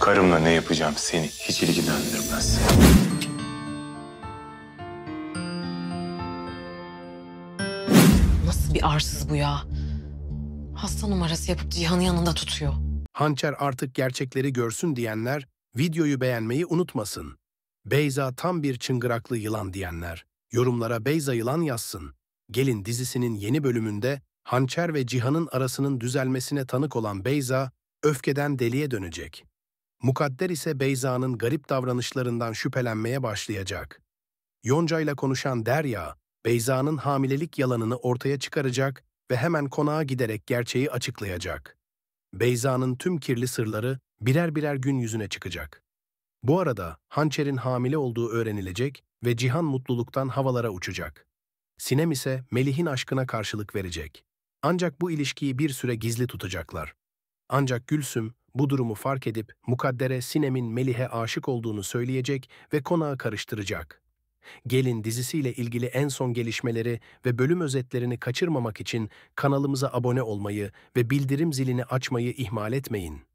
Karımla ne yapacağım seni hiç ilgilendirmez. Nasıl bir arsız bu ya? Hasta numarası yapıp Cihan'ı yanında tutuyor. Hançer artık gerçekleri görsün diyenler videoyu beğenmeyi unutmasın. Beyza tam bir çıngıraklı yılan diyenler yorumlara Beyza yılan yazsın. Gelin dizisinin yeni bölümünde Hançer ve Cihan'ın arasının düzelmesine tanık olan Beyza öfkeden deliye dönecek. Mukadder ise Beyza'nın garip davranışlarından şüphelenmeye başlayacak. Yonca ile konuşan Derya, Beyza'nın hamilelik yalanını ortaya çıkaracak ve hemen konağa giderek gerçeği açıklayacak. Beyza'nın tüm kirli sırları birer birer gün yüzüne çıkacak. Bu arada Hançer'in hamile olduğu öğrenilecek ve Cihan mutluluktan havalara uçacak. Sinem ise Melih'in aşkına karşılık verecek. Ancak bu ilişkiyi bir süre gizli tutacaklar. Ancak Gülsüm, bu durumu fark edip mukaddere Sinem'in Melih'e aşık olduğunu söyleyecek ve konağı karıştıracak. Gelin dizisiyle ilgili en son gelişmeleri ve bölüm özetlerini kaçırmamak için kanalımıza abone olmayı ve bildirim zilini açmayı ihmal etmeyin.